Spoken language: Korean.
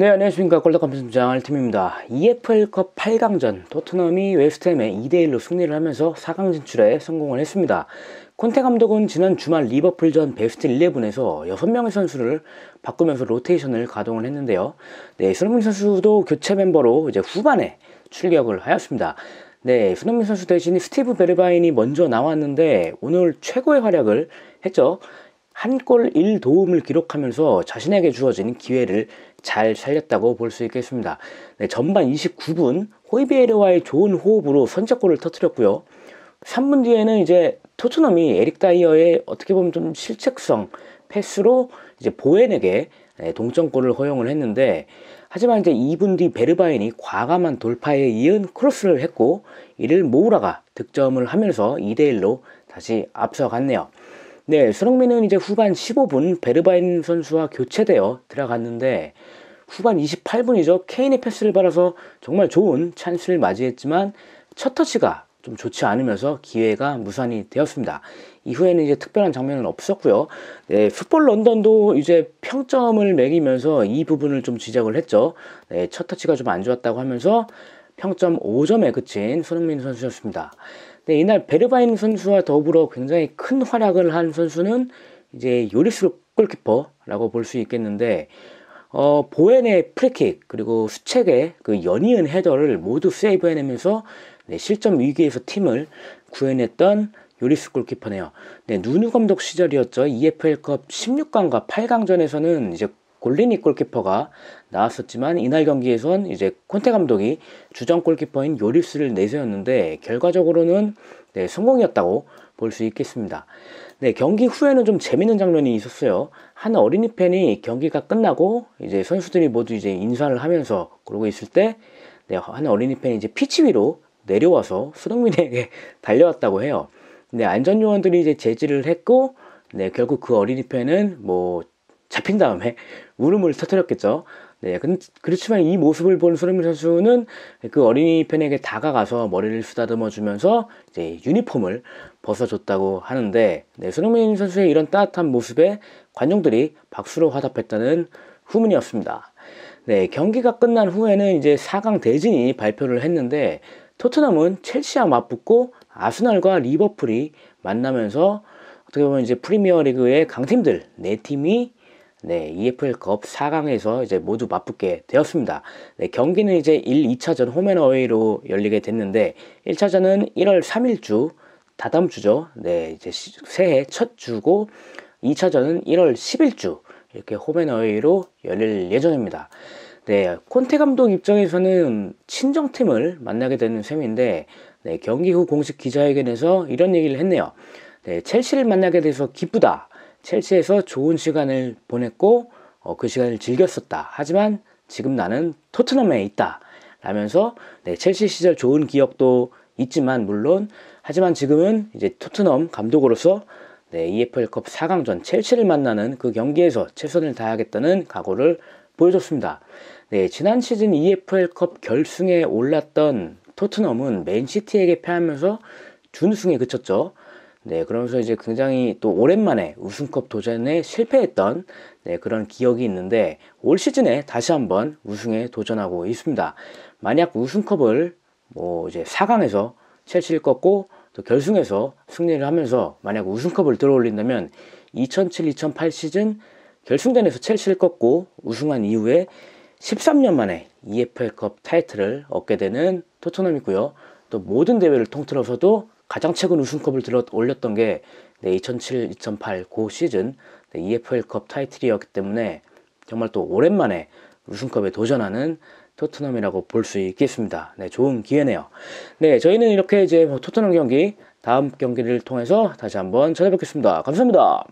네, 안녕하십니까. 골드컴퓨터팀장 팀입니다. EFL컵 8강전, 토트넘이 웨스트햄에 2대1로 승리를 하면서 4강 진출에 성공을 했습니다. 콘테 감독은 지난 주말 리버풀전 베스트 11에서 6명의 선수를 바꾸면서 로테이션을 가동을 했는데요. 네, 손흥민 선수도 교체 멤버로 이제 후반에 출격을 하였습니다. 네, 손흥민 선수 대신 스티브 베르바인이 먼저 나왔는데 오늘 최고의 활약을 했죠. 한골 1도움을 기록하면서 자신에게 주어진 기회를 잘 살렸다고 볼 수 있겠습니다. 네, 전반 29분 호이비에르와의 좋은 호흡으로 선제골을 터뜨렸고요. 3분 뒤에는 이제 토트넘이 에릭 다이어의 어떻게 보면 좀 실책성 패스로 이제 보엔에게 네, 동점골을 허용을 했는데 하지만 이제 2분 뒤 베르바인이 과감한 돌파에 이은 크로스를 했고 이를 모우라가 득점을 하면서 2대 1로 다시 앞서갔네요. 네, 손흥민은 이제 후반 15분 베르바인 선수와 교체되어 들어갔는데 후반 28분이죠. 케인의 패스를 받아서 정말 좋은 찬스를 맞이했지만 첫 터치가 좀 좋지 않으면서 기회가 무산이 되었습니다. 이후에는 이제 특별한 장면은 없었고요. 네, 풋볼 런던도 이제 평점을 매기면서 이 부분을 좀 지적을 했죠. 네, 첫 터치가 좀 안 좋았다고 하면서 평점 5점에 그친 손흥민 선수였습니다. 근데 이날 베르바인 선수와 더불어 굉장히 큰 활약을 한 선수는 이제 요리스 골키퍼라고 볼 수 있겠는데 어, 보엔의 프리킥 그리고 수책의 그 연이은 헤더를 모두 세이브해내면서 네, 실점 위기에서 팀을 구해냈던 요리스 골키퍼네요. 네, 누누 감독 시절이었죠. EFL컵 16강과 8강전에서는 이제 골리니 골키퍼가 나왔었지만 이날 경기에선 이제 콘테 감독이 주전 골키퍼인 요리스를 내세웠는데 결과적으로는 네, 성공이었다고 볼 수 있겠습니다. 네, 경기 후에는 좀 재밌는 장면이 있었어요. 한 어린이 팬이 경기가 끝나고 이제 선수들이 모두 이제 인사를 하면서 그러고 있을 때 네, 한 어린이 팬이 이제 피치 위로 내려와서 수동민에게 달려왔다고 해요. 네, 안전요원들이 이제 제지를 했고, 네, 결국 그 어린이 팬은 뭐 잡힌 다음에 울음을 터뜨렸겠죠. 네, 그렇지만 이 모습을 본 손흥민 선수는 그 어린이 팬에게 다가가서 머리를 쓰다듬어 주면서 이제 유니폼을 벗어줬다고 하는데 네, 손흥민 선수의 이런 따뜻한 모습에 관중들이 박수로 화답했다는 후문이었습니다. 네, 경기가 끝난 후에는 이제 4강 대진이 발표를 했는데 토트넘은 첼시와 맞붙고 아스날과 리버풀이 만나면서 어떻게 보면 이제 프리미어리그의 강팀들 네 팀이 네, EFL컵 4강에서 이제 모두 맞붙게 되었습니다. 네, 경기는 이제 1, 2차전 홈앤어웨이로 열리게 됐는데 1차전은 1월 3일 주 다다음 주죠. 네, 이제 새해 첫 주고 2차전은 1월 10일 주 이렇게 홈앤어웨이로 열릴 예정입니다. 네, 콘테 감독 입장에서는 친정팀을 만나게 되는 셈인데 네, 경기 후 공식 기자회견에서 이런 얘기를 했네요. 네, 첼시를 만나게 돼서 기쁘다. 첼시에서 좋은 시간을 보냈고 어, 그 시간을 즐겼었다. 하지만 지금 나는 토트넘에 있다. 라면서 네, 첼시 시절 좋은 기억도 있지만 물론 하지만 지금은 이제 토트넘 감독으로서 네, EFL컵 4강전 첼시를 만나는 그 경기에서 최선을 다하겠다는 각오를 보여줬습니다. 네, 지난 시즌 EFL컵 결승에 올랐던 토트넘은 맨시티에게 패하면서 준우승에 그쳤죠. 네, 그러면서 이제 굉장히 또 오랜만에 우승컵 도전에 실패했던 네, 그런 기억이 있는데 올 시즌에 다시 한번 우승에 도전하고 있습니다. 만약 우승컵을 뭐 이제 4강에서 첼시를 꺾고 또 결승에서 승리를 하면서 만약 우승컵을 들어올린다면 2007-2008 시즌 결승전에서 첼시를 꺾고 우승한 이후에 13년 만에 EFL컵 타이틀을 얻게 되는 토트넘이고요. 또 모든 대회를 통틀어서도 가장 최근 우승컵을 들어 올렸던 게 2007, 2008고 시즌 EFL컵 네, 타이틀이었기 때문에 정말 또 오랜만에 우승컵에 도전하는 토트넘이라고 볼 수 있겠습니다. 네, 좋은 기회네요. 네, 저희는 이렇게 이제 뭐 토트넘 경기 다음 경기를 통해서 다시 한번 찾아뵙겠습니다. 감사합니다.